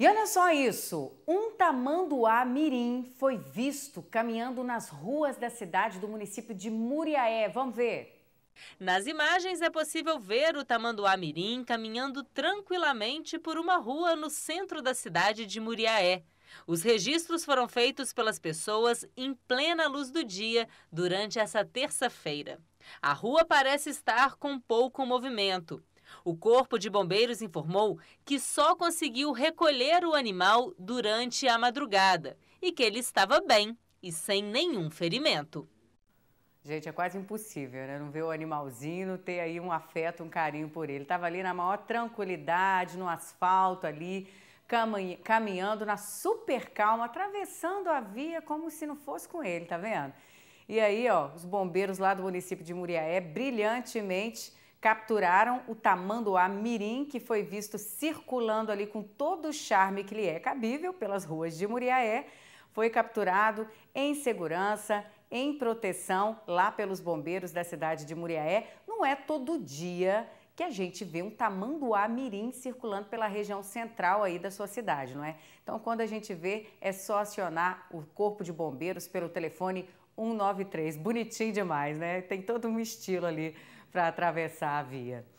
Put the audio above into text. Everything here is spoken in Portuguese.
E olha só isso, um tamanduá mirim foi visto caminhando nas ruas da cidade do município de Muriaé. Vamos ver. Nas imagens é possível ver o tamanduá mirim caminhando tranquilamente por uma rua no centro da cidade de Muriaé. Os registros foram feitos pelas pessoas em plena luz do dia durante essa terça-feira. A rua parece estar com pouco movimento. O Corpo de Bombeiros informou que só conseguiu recolher o animal durante a madrugada e que ele estava bem e sem nenhum ferimento. Gente, é quase impossível, né? Não ver o animalzinho, não ter aí um afeto, um carinho por ele. Tava ali na maior tranquilidade, no asfalto ali, caminhando na super calma, atravessando a via como se não fosse com ele, tá vendo? E aí, ó, os bombeiros lá do município de Muriaé brilhantemente capturaram o tamanduá mirim, que foi visto circulando ali com todo o charme que lhe é cabível pelas ruas de Muriaé. Foi capturado em segurança, em proteção, lá pelos bombeiros da cidade de Muriaé. Não é todo dia que a gente vê um tamanduá mirim circulando pela região central aí da sua cidade, não é? Então, quando a gente vê, é só acionar o Corpo de Bombeiros pelo telefone 193. Bonitinho demais, né? Tem todo um estilo ali para atravessar a via.